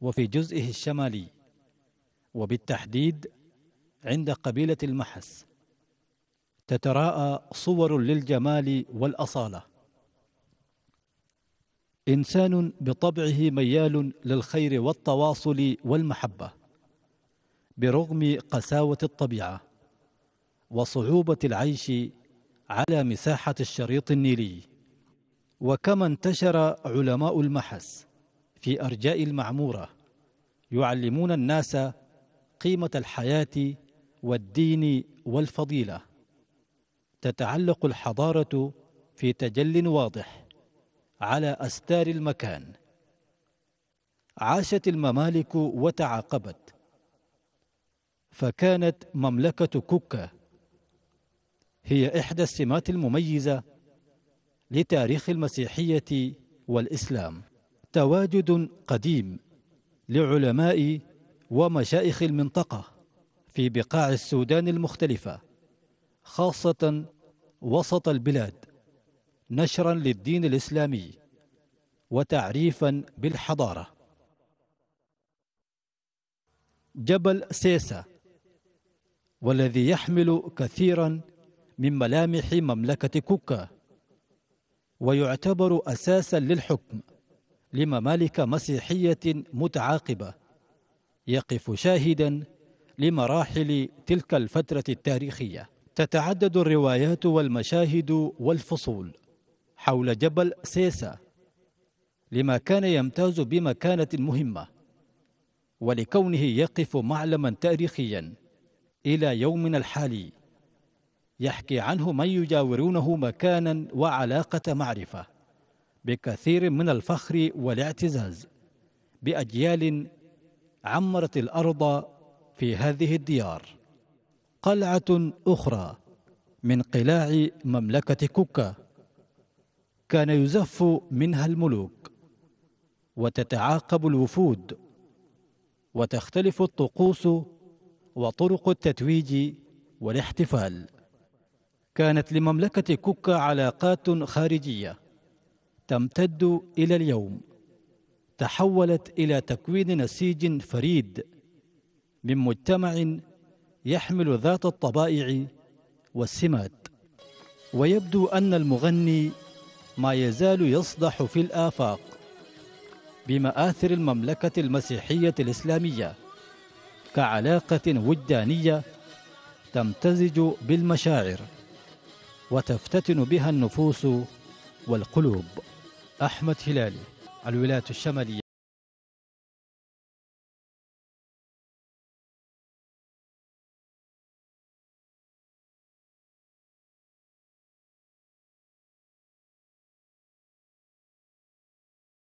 وفي جزئه الشمالي وبالتحديد عند قبيلة المحس تتراءى صور للجمال والأصالة إنسان بطبعه ميال للخير والتواصل والمحبة برغم قساوة الطبيعة وصعوبة العيش على مساحة الشريط النيلي وكما انتشر علماء المحس في أرجاء المعمورة يعلمون الناس قيمة الحياة والدين والفضيلة تتعلق الحضارة في تجل واضح على أستار المكان عاشت الممالك وتعاقبت فكانت مملكة كوكا هي إحدى السمات المميزة لتاريخ المسيحية والإسلام تواجد قديم لعلماء ومشايخ المنطقة في بقاع السودان المختلفة خاصة وسط البلاد نشرا للدين الإسلامي وتعريفا بالحضارة جبل سيسا والذي يحمل كثيرا من ملامح مملكة كوكا ويعتبر أساسا للحكم لممالك مسيحية متعاقبة يقف شاهدا لمراحل تلك الفترة التاريخية تتعدد الروايات والمشاهد والفصول حول جبل سيسا لما كان يمتاز بمكانة مهمة ولكونه يقف معلما تاريخيا إلى يومنا الحالي يحكي عنه من يجاورونه مكانا وعلاقة معرفة بكثير من الفخر والاعتزاز باجيال عمرت الارض في هذه الديار قلعه اخرى من قلاع مملكه كوكا كان يزف منها الملوك وتتعاقب الوفود وتختلف الطقوس وطرق التتويج والاحتفال كانت لمملكه كوكا علاقات خارجيه تمتد إلى اليوم تحولت إلى تكوين نسيج فريد من مجتمع يحمل ذات الطبائع والسمات ويبدو أن المغني ما يزال يصدح في الآفاق بمآثر المملكة المسيحية الإسلامية كعلاقة وجدانية تمتزج بالمشاعر وتفتتن بها النفوس والقلوب أحمد هلالي الولايات الشمالية